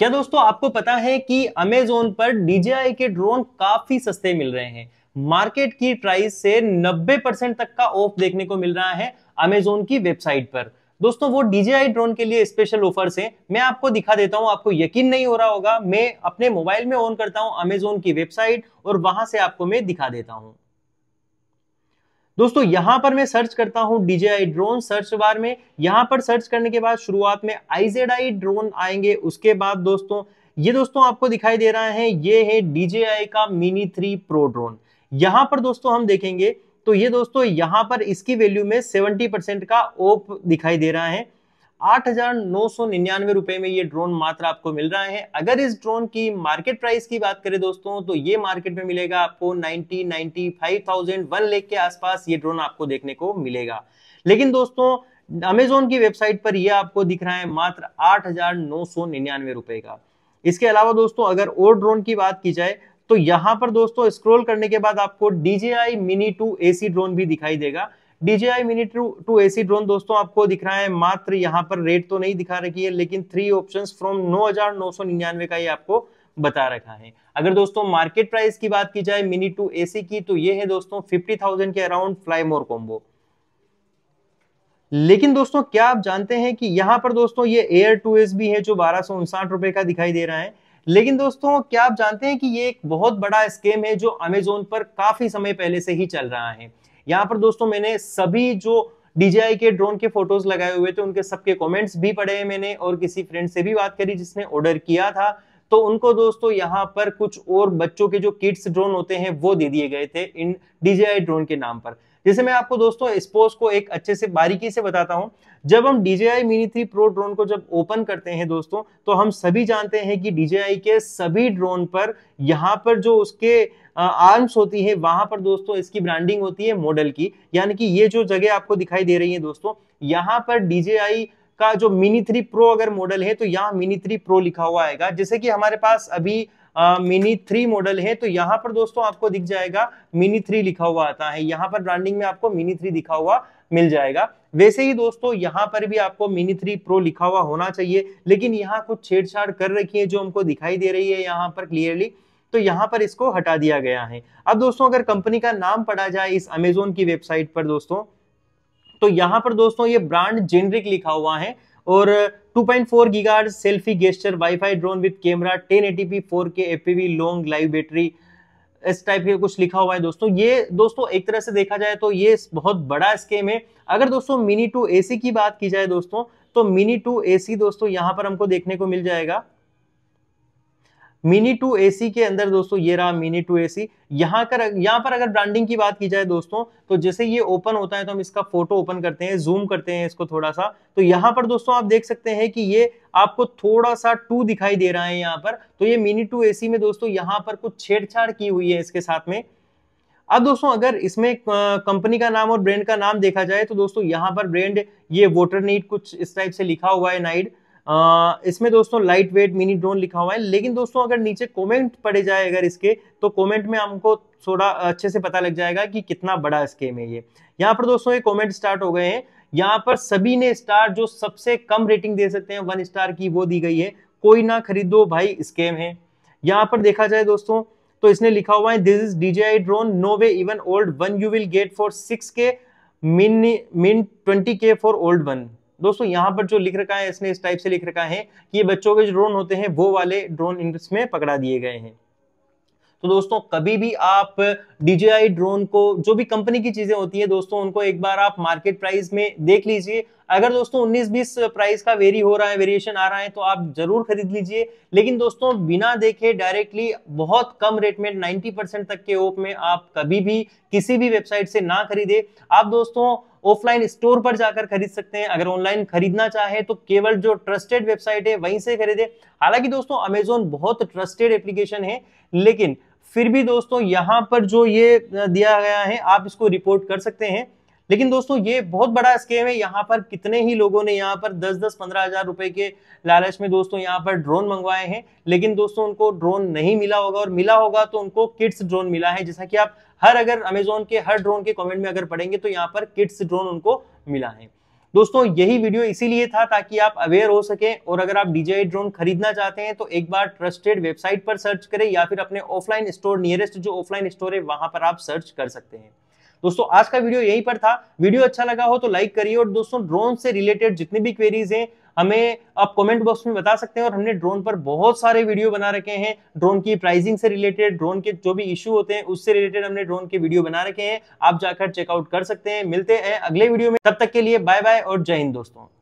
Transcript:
क्या दोस्तों आपको पता है कि अमेजोन पर डीजेआई के ड्रोन काफी सस्ते मिल रहे हैं मार्केट की प्राइस से 90 परसेंट तक का ऑफ देखने को मिल रहा है अमेजोन की वेबसाइट पर दोस्तों वो डीजेआई ड्रोन के लिए स्पेशल ऑफर्स हैं मैं आपको दिखा देता हूं आपको यकीन नहीं हो रहा होगा मैं अपने मोबाइल में ऑन करता हूं अमेजोन की वेबसाइट और वहां से आपको मैं दिखा देता हूं दोस्तों यहां पर मैं सर्च करता हूं डीजेआई ड्रोन सर्च बार में यहां पर सर्च करने के बाद शुरुआत में आई ड्रोन आएंगे उसके बाद दोस्तों ये दोस्तों आपको दिखाई दे रहा है ये है डीजेआई का मिनी थ्री प्रो ड्रोन यहां पर दोस्तों हम देखेंगे तो ये दोस्तों यहां पर इसकी वैल्यू में सेवेंटी का ओप दिखाई दे रहा है आठ हजार नौ सौ निन्यानवे रुपए में ये ड्रोन मात्र आपको मिल रहा है अगर इस ड्रोन की मार्केट प्राइस की बात करें दोस्तों तो ये मार्केट में मिलेगा आपको 90 95,000 वन लेख के आसपास ये ड्रोन आपको देखने को मिलेगा लेकिन दोस्तों अमेजोन की वेबसाइट पर यह आपको दिख रहा है मात्र आठ हजार नौ सौ निन्यानवे रुपए का इसके अलावा दोस्तों अगर और ड्रोन की बात की जाए तो यहां पर दोस्तों स्क्रॉल करने के बाद आपको DJI Mini 2 AC ड्रोन भी दिखाई देगा DJI mini two two SE drone दोस्तों आपको दिख रहा है मात्र यहाँ पर रेट तो नहीं दिखा रखी है लेकिन थ्री ऑप्शन फ्रॉम नौ का ये आपको बता रखा है अगर दोस्तों मार्केट प्राइस की बात की जाए मिनी टू एसी की तो ये है दोस्तों फिफ्टी के अराउंड मोर कॉम्बो लेकिन दोस्तों क्या आप जानते हैं कि यहाँ पर दोस्तों ये एयर टू एस भी है जो बारह सौ उनसाठ रुपए का दिखाई दे रहा है लेकिन दोस्तों क्या आप जानते हैं कि ये एक बहुत बड़ा स्केम है जो अमेजोन पर काफी समय पहले से ही चल रहा है यहाँ पर दोस्तों मैंने सभी जो DJI के ड्रोन के फोटोज लगाए हुए थे उनके सबके कमेंट्स भी पढ़े हैं मैंने और किसी फ्रेंड से भी बात करी जिसने ऑर्डर किया था तो उनको दोस्तों यहाँ पर कुछ और बच्चों के जो किड्स ड्रोन होते हैं वो दे दिए गए थे इन DJI ड्रोन के नाम पर जैसे मैं आपको दोस्तों स्पोज को एक अच्छे से बारीकी से बताता हूँ जब हम DJI Mini 3 Pro ड्रोन को जब ओपन करते हैं दोस्तों तो हम सभी जानते हैं कि DJI के सभी ड्रोन पर यहाँ पर जो उसके आर्म्स होती है वहां पर दोस्तों इसकी ब्रांडिंग होती है मॉडल की यानी कि ये जो जगह आपको दिखाई दे रही है दोस्तों यहाँ पर DJI का जो Mini थ्री Pro अगर मॉडल है तो यहाँ Mini थ्री Pro लिखा हुआ आएगा जैसे कि हमारे पास अभी मिनी थ्री मॉडल है तो यहाँ पर दोस्तों आपको दिख जाएगा मिनी थ्री लिखा हुआ आता है यहाँ पर ब्रांडिंग में आपको मिनी थ्री दिखा हुआ मिल जाएगा वैसे ही दोस्तों यहाँ पर भी आपको मिनी थ्री प्रो लिखा हुआ होना चाहिए लेकिन यहाँ कुछ छेड़छाड़ कर रखी है जो हमको दिखाई दे रही है यहाँ पर क्लियरली तो यहाँ पर इसको हटा दिया गया है अब दोस्तों अगर कंपनी का नाम पढ़ा जाए इस अमेजोन की वेबसाइट पर दोस्तों तो यहाँ पर दोस्तों ये ब्रांड जेनरिक लिखा हुआ है और 2.4 point four selfie gesture WiFi drone with camera 1080p 4K FPV long live battery इस टाइप के कुछ लिखा हुआ है दोस्तों ये दोस्तों एक तरह से देखा जाए तो ये बहुत बड़ा स्केम है अगर दोस्तों मिनी टू एसी की बात की जाए दोस्तों तो मिनी टू एसी दोस्तों यहाँ पर हमको देखने को मिल जाएगा मिनी टू एसी के अंदर दोस्तों ये रहा मिनी टू एसी यहाँ कर यहाँ पर अगर ब्रांडिंग की बात की जाए दोस्तों तो जैसे ये ओपन होता है तो हम इसका फोटो ओपन करते हैं जूम करते हैं इसको थोड़ा सा तो यहाँ पर दोस्तों आप देख सकते हैं कि ये आपको थोड़ा सा टू दिखाई दे रहा है यहाँ पर तो ये मिनी टू ए में दोस्तों यहाँ पर कुछ छेड़छाड़ की हुई है इसके साथ में अब दोस्तों अगर इसमें कंपनी का नाम और ब्रांड का नाम देखा जाए तो दोस्तों यहाँ पर ब्रांड ये वोटर नीट कुछ इस टाइप से लिखा हुआ है नाइड इसमें दोस्तों लाइट वेट मिनी ड्रोन लिखा हुआ है लेकिन दोस्तों अगर नीचे कमेंट पड़े जाए अगर इसके तो कमेंट में हमको थोड़ा अच्छे से पता लग जाएगा कि कितना बड़ा स्केम है ये यहाँ पर दोस्तों ये कमेंट स्टार्ट हो गए हैं यहाँ पर सभी ने स्टार जो सबसे कम रेटिंग दे सकते हैं वन स्टार की वो दी गई है कोई ना खरीदो भाई स्केम है यहाँ पर देखा जाए दोस्तों तो इसने लिखा हुआ है this is DJI drone no way even old one you will get for six K min मिन ट्वेंटी के फॉर ओल्ड वन दोस्तों यहाँ पर जो लिख रखा है इसने इस टाइप से लिख रखा है कि ये बच्चों के जो ड्रोन होते हैं वो वाले ड्रोन इसमें पकड़ा दिए गए हैं तो दोस्तों कभी भी आप डीजेआई ड्रोन को जो भी कंपनी की चीजें होती है दोस्तों उनको एक बार आप मार्केट प्राइस में देख लीजिए अगर दोस्तों 19-20 प्राइस का वेरी हो रहा है वेरिएशन आ रहा है तो आप जरूर खरीद लीजिए लेकिन दोस्तों बिना देखे डायरेक्टली बहुत कम रेट में 90 परसेंट तक के ओप में आप कभी भी किसी भी वेबसाइट से ना खरीदे आप दोस्तों ऑफलाइन स्टोर पर जाकर खरीद सकते हैं अगर ऑनलाइन खरीदना चाहे तो केवल जो ट्रस्टेड वेबसाइट है वहीं से खरीदे हालांकि दोस्तों अमेजोन बहुत ट्रस्टेड एप्लीकेशन है लेकिन फिर भी दोस्तों यहाँ पर जो ये दिया गया है आप इसको रिपोर्ट कर सकते हैं लेकिन दोस्तों ये बहुत बड़ा स्केम है यहाँ पर कितने ही लोगों ने यहाँ पर 10 10 पंद्रह हजार रुपए के लालच में दोस्तों यहाँ पर ड्रोन मंगवाए हैं लेकिन दोस्तों उनको ड्रोन नहीं मिला होगा और मिला होगा तो उनको किड्स ड्रोन मिला है जैसा कि आप हर अगर अमेजोन के हर ड्रोन के कमेंट में अगर पढ़ेंगे तो यहाँ पर किड्स ड्रोन उनको मिला है दोस्तों यही वीडियो इसीलिए था ताकि आप अवेयर हो सके और अगर आप डीजेआई ड्रोन खरीदना चाहते हैं तो एक बार ट्रस्टेड वेबसाइट पर सर्च करें या फिर अपने ऑफलाइन स्टोर नियरेस्ट जो ऑफलाइन स्टोर है वहां पर आप सर्च कर सकते हैं दोस्तों आज का वीडियो यहीं पर था वीडियो अच्छा लगा हो तो लाइक करिए और दोस्तों ड्रोन से रिलेटेड जितनी भी क्वेरीज हैं हमें आप कमेंट बॉक्स में बता सकते हैं और हमने ड्रोन पर बहुत सारे वीडियो बना रखे हैं ड्रोन की प्राइसिंग से रिलेटेड ड्रोन के जो भी इशू होते हैं उससे रिलेटेड हमने ड्रोन के वीडियो बना रखे हैं आप जाकर चेकआउट कर सकते हैं मिलते हैं अगले वीडियो में तब तक के लिए बाय बाय और जय हिंद दोस्तों